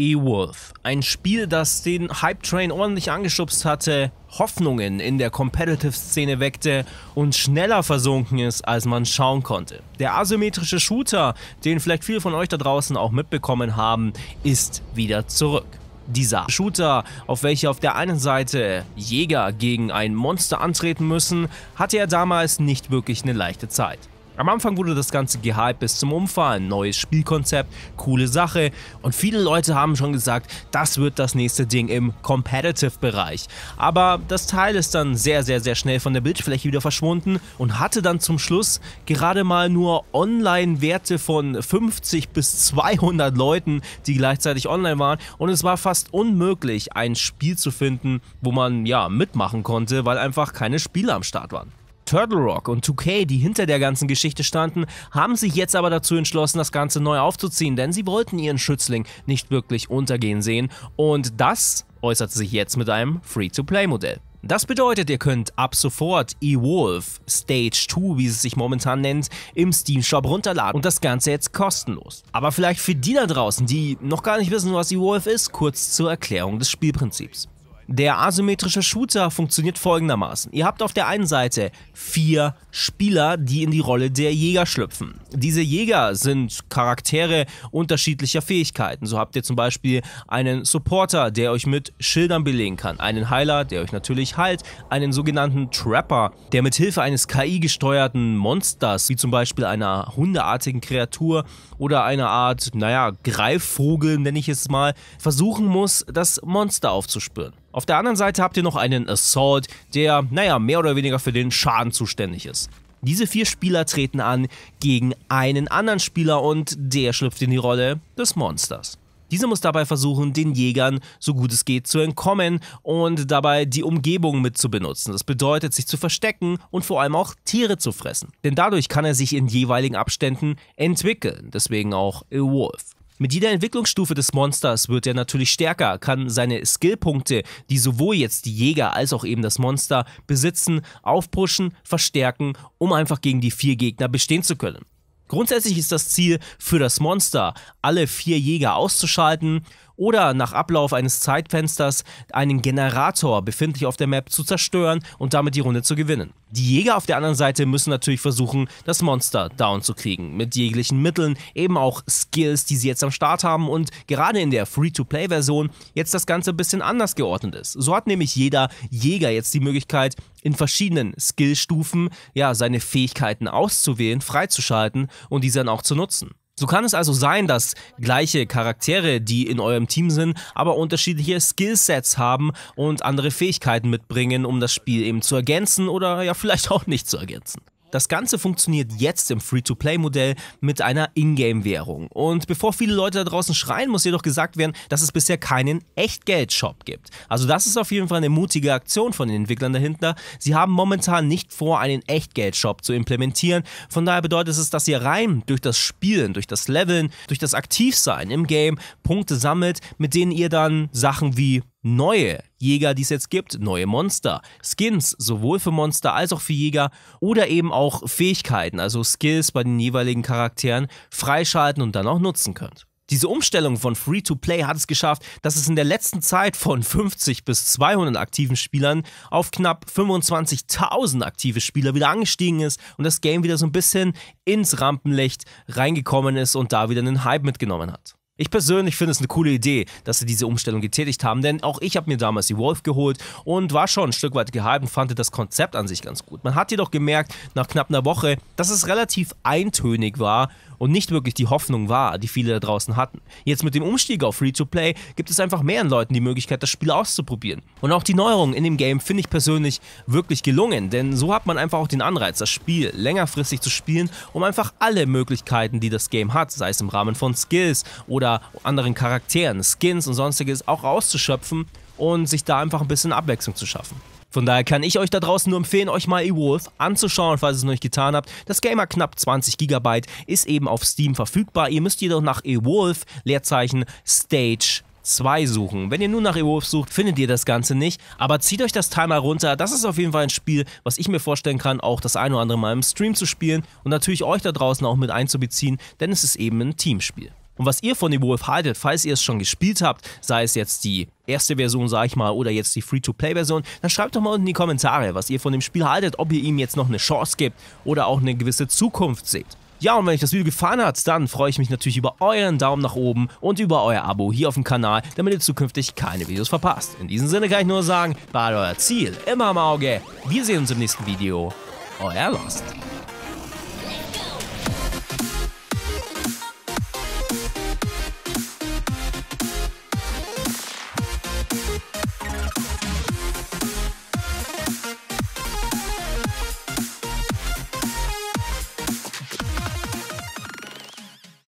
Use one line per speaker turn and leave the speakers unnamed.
Eworth. Ein Spiel, das den Hype Train ordentlich angeschubst hatte, Hoffnungen in der Competitive-Szene weckte und schneller versunken ist, als man schauen konnte. Der asymmetrische Shooter, den vielleicht viele von euch da draußen auch mitbekommen haben, ist wieder zurück. Dieser Shooter, auf welcher auf der einen Seite Jäger gegen ein Monster antreten müssen, hatte er damals nicht wirklich eine leichte Zeit. Am Anfang wurde das Ganze gehypt bis zum Umfallen, neues Spielkonzept, coole Sache und viele Leute haben schon gesagt, das wird das nächste Ding im Competitive-Bereich. Aber das Teil ist dann sehr, sehr, sehr schnell von der Bildfläche wieder verschwunden und hatte dann zum Schluss gerade mal nur Online-Werte von 50 bis 200 Leuten, die gleichzeitig online waren und es war fast unmöglich, ein Spiel zu finden, wo man ja mitmachen konnte, weil einfach keine Spiele am Start waren. Turtle Rock und 2K, die hinter der ganzen Geschichte standen, haben sich jetzt aber dazu entschlossen, das Ganze neu aufzuziehen, denn sie wollten ihren Schützling nicht wirklich untergehen sehen und das äußert sich jetzt mit einem Free-to-Play-Modell. Das bedeutet, ihr könnt ab sofort Evolve Stage 2, wie es sich momentan nennt, im Steam Shop runterladen und das Ganze jetzt kostenlos. Aber vielleicht für die da draußen, die noch gar nicht wissen, was Evolve ist, kurz zur Erklärung des Spielprinzips. Der asymmetrische Shooter funktioniert folgendermaßen. Ihr habt auf der einen Seite vier Spieler, die in die Rolle der Jäger schlüpfen. Diese Jäger sind Charaktere unterschiedlicher Fähigkeiten. So habt ihr zum Beispiel einen Supporter, der euch mit Schildern belegen kann, einen Heiler, der euch natürlich heilt, einen sogenannten Trapper, der mit Hilfe eines KI-gesteuerten Monsters, wie zum Beispiel einer hundeartigen Kreatur oder einer Art, naja, Greifvogel nenne ich es mal, versuchen muss, das Monster aufzuspüren. Auf der anderen Seite habt ihr noch einen Assault, der, naja, mehr oder weniger für den Schaden zuständig ist. Diese vier Spieler treten an gegen einen anderen Spieler und der schlüpft in die Rolle des Monsters. Dieser muss dabei versuchen, den Jägern so gut es geht zu entkommen und dabei die Umgebung mit zu benutzen. Das bedeutet, sich zu verstecken und vor allem auch Tiere zu fressen. Denn dadurch kann er sich in jeweiligen Abständen entwickeln. Deswegen auch A Wolf. Mit jeder Entwicklungsstufe des Monsters wird er natürlich stärker, kann seine Skillpunkte, die sowohl jetzt die Jäger als auch eben das Monster besitzen, aufpushen, verstärken, um einfach gegen die vier Gegner bestehen zu können. Grundsätzlich ist das Ziel für das Monster, alle vier Jäger auszuschalten oder nach Ablauf eines Zeitfensters einen Generator befindlich auf der Map zu zerstören und damit die Runde zu gewinnen. Die Jäger auf der anderen Seite müssen natürlich versuchen, das Monster down zu kriegen, mit jeglichen Mitteln, eben auch Skills, die sie jetzt am Start haben und gerade in der Free-to-Play-Version jetzt das Ganze ein bisschen anders geordnet ist. So hat nämlich jeder Jäger jetzt die Möglichkeit, in verschiedenen Skillstufen ja seine Fähigkeiten auszuwählen, freizuschalten und diese dann auch zu nutzen. So kann es also sein, dass gleiche Charaktere, die in eurem Team sind, aber unterschiedliche Skillsets haben und andere Fähigkeiten mitbringen, um das Spiel eben zu ergänzen oder ja vielleicht auch nicht zu ergänzen. Das Ganze funktioniert jetzt im Free-to-Play-Modell mit einer Ingame-Währung. Und bevor viele Leute da draußen schreien, muss jedoch gesagt werden, dass es bisher keinen Echtgeld-Shop gibt. Also das ist auf jeden Fall eine mutige Aktion von den Entwicklern dahinter. Sie haben momentan nicht vor, einen Echtgeld-Shop zu implementieren. Von daher bedeutet es, dass ihr rein durch das Spielen, durch das Leveln, durch das Aktivsein im Game Punkte sammelt, mit denen ihr dann Sachen wie neue Jäger, die es jetzt gibt, neue Monster, Skins, sowohl für Monster als auch für Jäger oder eben auch Fähigkeiten, also Skills bei den jeweiligen Charakteren freischalten und dann auch nutzen könnt. Diese Umstellung von Free-to-Play hat es geschafft, dass es in der letzten Zeit von 50 bis 200 aktiven Spielern auf knapp 25.000 aktive Spieler wieder angestiegen ist und das Game wieder so ein bisschen ins Rampenlicht reingekommen ist und da wieder einen Hype mitgenommen hat. Ich persönlich finde es eine coole Idee, dass sie diese Umstellung getätigt haben, denn auch ich habe mir damals die Wolf geholt und war schon ein Stück weit gehalten und fand das Konzept an sich ganz gut. Man hat jedoch gemerkt, nach knapp einer Woche, dass es relativ eintönig war und nicht wirklich die Hoffnung war, die viele da draußen hatten. Jetzt mit dem Umstieg auf Free-to-Play gibt es einfach mehr Leuten die Möglichkeit, das Spiel auszuprobieren. Und auch die Neuerungen in dem Game finde ich persönlich wirklich gelungen, denn so hat man einfach auch den Anreiz, das Spiel längerfristig zu spielen, um einfach alle Möglichkeiten, die das Game hat, sei es im Rahmen von Skills oder oder anderen Charakteren, Skins und sonstiges auch rauszuschöpfen und sich da einfach ein bisschen Abwechslung zu schaffen. Von daher kann ich euch da draußen nur empfehlen, euch mal Ewolf anzuschauen, falls ihr es noch nicht getan habt. Das Gamer knapp 20 GB ist eben auf Steam verfügbar. Ihr müsst jedoch nach Ewolf Leerzeichen Stage 2 suchen. Wenn ihr nur nach Ewolf sucht, findet ihr das Ganze nicht. Aber zieht euch das Timer runter. Das ist auf jeden Fall ein Spiel, was ich mir vorstellen kann, auch das ein oder andere Mal im Stream zu spielen und natürlich euch da draußen auch mit einzubeziehen, denn es ist eben ein Teamspiel. Und was ihr von Wolf haltet, falls ihr es schon gespielt habt, sei es jetzt die erste Version, sag ich mal, oder jetzt die Free-to-Play-Version, dann schreibt doch mal unten in die Kommentare, was ihr von dem Spiel haltet, ob ihr ihm jetzt noch eine Chance gebt oder auch eine gewisse Zukunft seht. Ja, und wenn euch das Video gefallen hat, dann freue ich mich natürlich über euren Daumen nach oben und über euer Abo hier auf dem Kanal, damit ihr zukünftig keine Videos verpasst. In diesem Sinne kann ich nur sagen, behaltet euer Ziel immer im Auge. Wir sehen uns im nächsten Video. Euer Lost.